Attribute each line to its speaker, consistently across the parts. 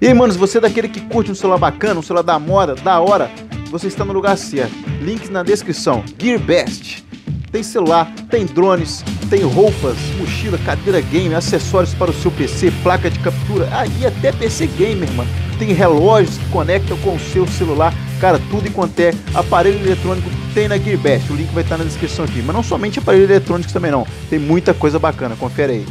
Speaker 1: E aí, manos, você é daquele que curte um celular bacana, um celular da moda, da hora, você está no lugar certo. Links na descrição. Gear Best. Tem celular, tem drones, tem roupas, mochila, cadeira game, acessórios para o seu PC, placa de captura, ah, até PC gamer, mano. Tem relógios que conectam com o seu celular, cara, tudo enquanto é aparelho eletrônico tem na Gearbest. O link vai estar na descrição aqui. Mas não somente aparelho eletrônico também não, tem muita coisa bacana, confere aí.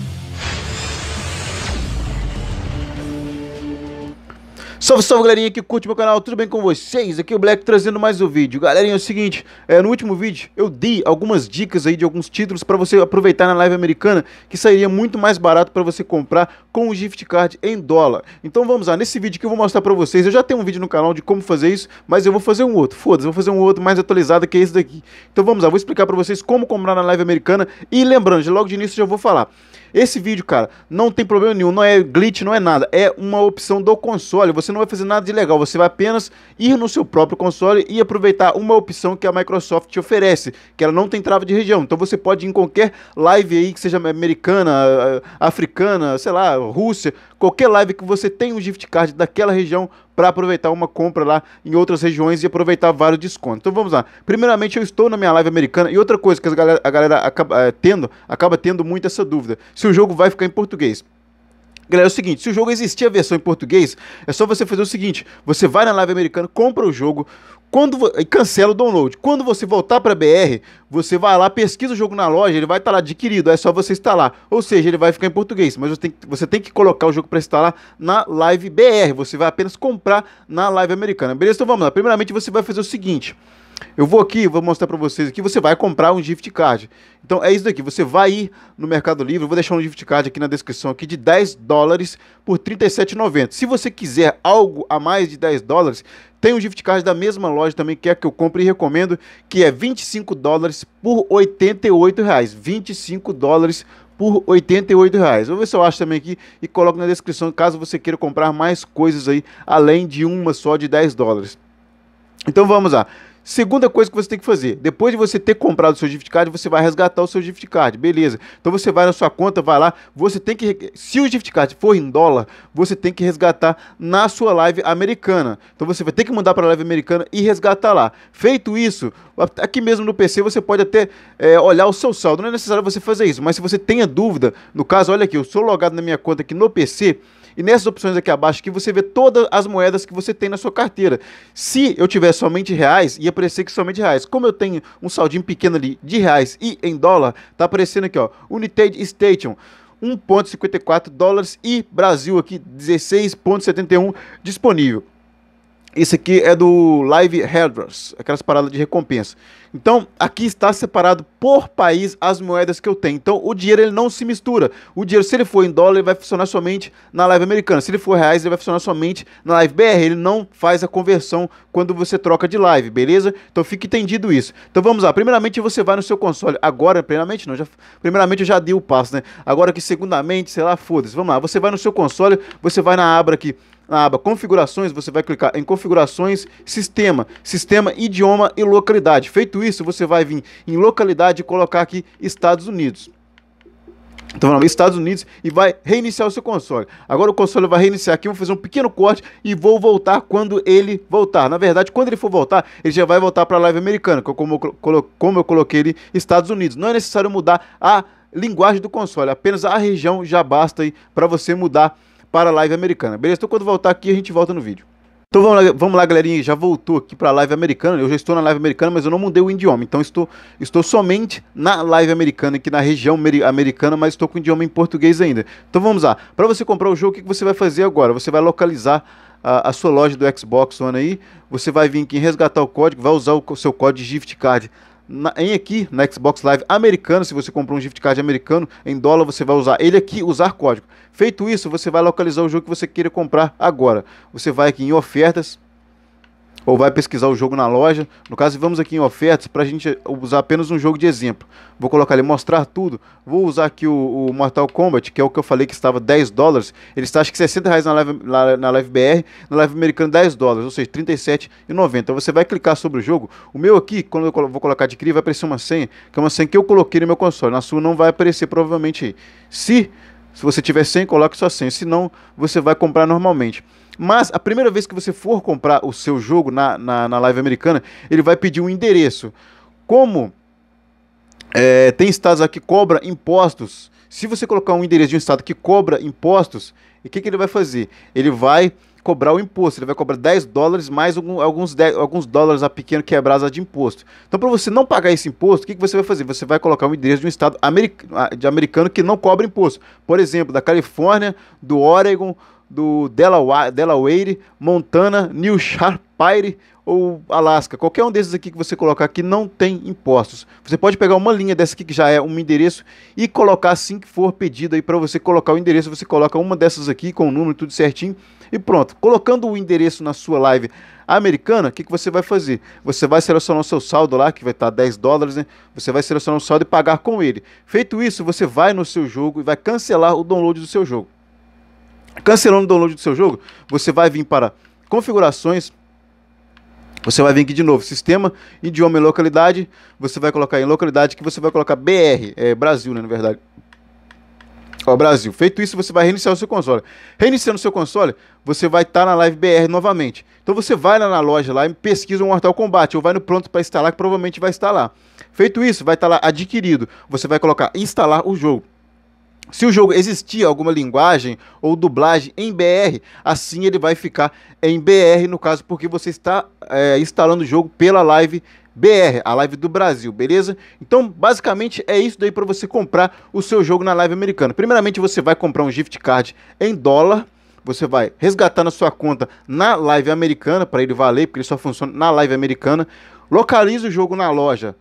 Speaker 1: Salve, salve galerinha que curte meu canal, tudo bem com vocês? Aqui é o Black trazendo mais um vídeo. Galerinha, é o seguinte, é, no último vídeo eu dei algumas dicas aí de alguns títulos para você aproveitar na live americana, que sairia muito mais barato para você comprar com o gift card em dólar. Então vamos lá, nesse vídeo que eu vou mostrar para vocês, eu já tenho um vídeo no canal de como fazer isso, mas eu vou fazer um outro, foda-se, vou fazer um outro mais atualizado que é esse daqui. Então vamos lá, vou explicar para vocês como comprar na live americana e lembrando, logo de início já vou falar. Esse vídeo, cara, não tem problema nenhum, não é glitch, não é nada. É uma opção do console. Você não vai fazer nada de legal, você vai apenas ir no seu próprio console e aproveitar uma opção que a Microsoft te oferece, que ela não tem trava de região. Então você pode ir em qualquer live aí que seja americana, ah, ah, africana, sei lá, Rússia, qualquer live que você tem um gift card daquela região para aproveitar uma compra lá em outras regiões e aproveitar vários descontos. Então vamos lá. Primeiramente, eu estou na minha live americana e outra coisa que a galera, a galera acaba é, tendo, acaba tendo muito essa dúvida: se o jogo vai ficar em português. Galera, é o seguinte, se o jogo existir a versão em português, é só você fazer o seguinte, você vai na live americana, compra o jogo, quando e cancela o download. Quando você voltar para BR, você vai lá, pesquisa o jogo na loja, ele vai estar tá lá adquirido, é só você instalar. Ou seja, ele vai ficar em português, mas você tem, você tem que colocar o jogo para instalar na Live BR. Você vai apenas comprar na Live americana. Beleza? Então vamos lá. Primeiramente você vai fazer o seguinte, eu vou aqui, vou mostrar para vocês aqui, você vai comprar um gift card. Então é isso daqui, você vai ir no Mercado Livre, eu vou deixar um gift card aqui na descrição aqui de 10 dólares por 37,90. Se você quiser algo a mais de 10 dólares, tem um gift card da mesma loja também que é que eu compro e recomendo, que é 25 dólares por 88 reais. 25 dólares por 88 reais. Vou ver se eu acho também aqui e coloco na descrição caso você queira comprar mais coisas aí, além de uma só de 10 dólares. Então vamos lá. Segunda coisa que você tem que fazer, depois de você ter comprado o seu gift card, você vai resgatar o seu gift card, beleza. Então você vai na sua conta, vai lá, você tem que, se o gift card for em dólar, você tem que resgatar na sua live americana. Então você vai ter que mandar para a live americana e resgatar lá. Feito isso, aqui mesmo no PC você pode até é, olhar o seu saldo, não é necessário você fazer isso, mas se você tenha dúvida, no caso, olha aqui, eu sou logado na minha conta aqui no PC, e nessas opções aqui abaixo que você vê todas as moedas que você tem na sua carteira. Se eu tiver somente reais, ia aparecer que somente reais. Como eu tenho um saldinho pequeno ali de reais e em dólar, tá aparecendo aqui, ó, United Station. 1,54 dólares e Brasil aqui 16,71 disponível. Esse aqui é do Live Herders, aquelas paradas de recompensa. Então, aqui está separado por país as moedas que eu tenho. Então, o dinheiro ele não se mistura. O dinheiro, se ele for em dólar, ele vai funcionar somente na live americana. Se ele for reais, ele vai funcionar somente na live BR. Ele não faz a conversão quando você troca de live, beleza? Então, fique entendido isso. Então, vamos lá. Primeiramente, você vai no seu console. Agora, primeiramente, não. Já, primeiramente, eu já dei o passo, né? Agora que, segundamente, sei lá, foda-se. Vamos lá. Você vai no seu console, você vai na abra aqui na aba configurações, você vai clicar em configurações, sistema, sistema, idioma e localidade. Feito isso, você vai vir em localidade e colocar aqui Estados Unidos. Então vamos lá, Estados Unidos e vai reiniciar o seu console. Agora o console vai reiniciar aqui, vou fazer um pequeno corte e vou voltar quando ele voltar. Na verdade, quando ele for voltar, ele já vai voltar para a live americana, é como eu, como eu coloquei ele Estados Unidos. Não é necessário mudar a linguagem do console, apenas a região já basta aí para você mudar para a live americana, beleza? Então quando voltar aqui a gente volta no vídeo. Então vamos lá, vamos lá galerinha, já voltou aqui para a live americana, eu já estou na live americana, mas eu não mudei o idioma, então estou, estou somente na live americana, aqui na região americana, mas estou com o idioma em português ainda. Então vamos lá, para você comprar o jogo, o que você vai fazer agora? Você vai localizar a, a, sua loja do Xbox One aí, você vai vir aqui em resgatar o código, vai usar o seu código gift card na, em aqui na Xbox Live americano. Se você comprou um gift card americano em dólar, você vai usar ele aqui, usar código. Feito isso, você vai localizar o jogo que você queira comprar agora. Você vai aqui em ofertas, ou vai pesquisar o jogo na loja. No caso, vamos aqui em ofertas para a gente usar apenas um jogo de exemplo. Vou colocar ali mostrar tudo. Vou usar aqui o, o, Mortal Kombat, que é o que eu falei que estava 10 dólares. Ele está acho que 60 reais na live, na, na live BR, na live americana 10 dólares, ou seja, 37,90. Então você vai clicar sobre o jogo. O meu aqui, quando eu vou colocar de adquirir, vai aparecer uma senha, que é uma senha que eu coloquei no meu console. Na sua não vai aparecer provavelmente aí. Se se você tiver senha coloque sua senha Se não, você vai comprar normalmente. Mas a primeira vez que você for comprar o seu jogo na, na, na live americana, ele vai pedir um endereço. Como é, tem estados aqui que cobra impostos, se você colocar um endereço de um estado que cobra impostos, o que, que ele vai fazer? Ele vai cobrar o imposto, ele vai cobrar 10 dólares mais alguns, 10, alguns dólares a pequeno quebrada de imposto. Então, para você não pagar esse imposto, o que, que você vai fazer? Você vai colocar um endereço de um estado americano, de americano que não cobra imposto. Por exemplo, da Califórnia, do Oregon, do Delaware, Delaware Montana, New Hampshire ou Alaska. Qualquer um desses aqui que você colocar aqui não tem impostos. Você pode pegar uma linha dessa aqui que já é um endereço e colocar assim que for pedido aí para você colocar o endereço, você coloca uma dessas aqui com o número tudo certinho e pronto. Colocando o endereço na sua live americana, o que, que você vai fazer? Você vai selecionar o seu saldo lá, que vai estar tá 10 dólares, né? Você vai selecionar o saldo e pagar com ele. Feito isso, você vai no seu jogo e vai cancelar o download do seu jogo. Cancelando o download do seu jogo, você vai vir para configurações. Você vai vir aqui de novo, sistema, idioma e localidade. Você vai colocar em localidade que você vai colocar BR, é Brasil, né, na verdade. Ó, Brasil. Feito isso, você vai reiniciar o seu console. Reiniciando o seu console, você vai estar tá na Live BR novamente. Então você vai lá na loja lá e pesquisa o Mortal Kombat ou vai no pronto para instalar que provavelmente vai instalar. Feito isso, vai estar tá lá adquirido. Você vai colocar instalar o jogo. Se o jogo existir alguma linguagem ou dublagem em BR, assim ele vai ficar em BR, no caso, porque você está é, instalando o jogo pela live BR, a live do Brasil, beleza? Então, basicamente é isso daí para você comprar o seu jogo na live americana. Primeiramente, você vai comprar um gift card em dólar. Você vai resgatar na sua conta na live americana para ele valer, porque ele só funciona na live americana. Localize o jogo na loja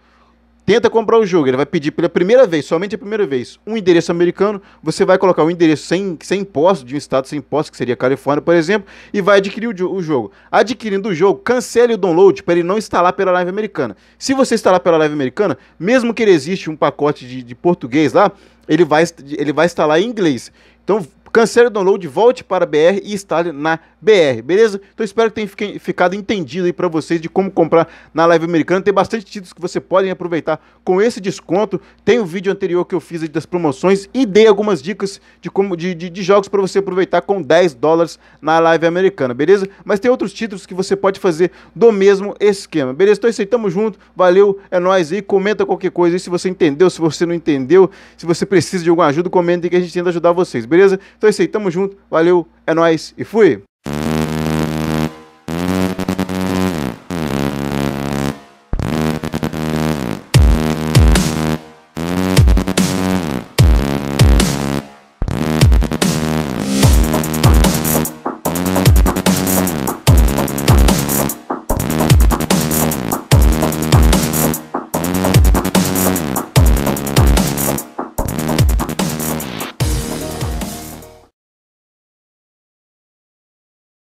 Speaker 1: tenta comprar o jogo, ele vai pedir pela primeira vez, somente a primeira vez, um endereço americano, você vai colocar um endereço sem, sem imposto, de um estado sem imposto, que seria Califórnia, por exemplo, e vai adquirir o, o jogo. Adquirindo o jogo, cancele o download para ele não instalar pela live americana. Se você instalar pela live americana, mesmo que ele existe um pacote de, de português lá, ele vai, ele vai instalar em inglês. Então, Cancele o download, volte para a BR e instale na BR, beleza? Então espero que tenha ficado entendido aí para vocês de como comprar na Live Americana. Tem bastante títulos que você podem aproveitar com esse desconto. Tem o vídeo anterior que eu fiz das promoções e dei algumas dicas de como de, de, de jogos para você aproveitar com 10 dólares na Live Americana, beleza? Mas tem outros títulos que você pode fazer do mesmo esquema, beleza? Então é isso aí, tamo junto, valeu, é nóis aí, comenta qualquer coisa aí se você entendeu, se você não entendeu, se você precisa de alguma ajuda, comenta aí que a gente tenta ajudar vocês, beleza? Então é isso aí, tamo junto, valeu, é nóis e fui!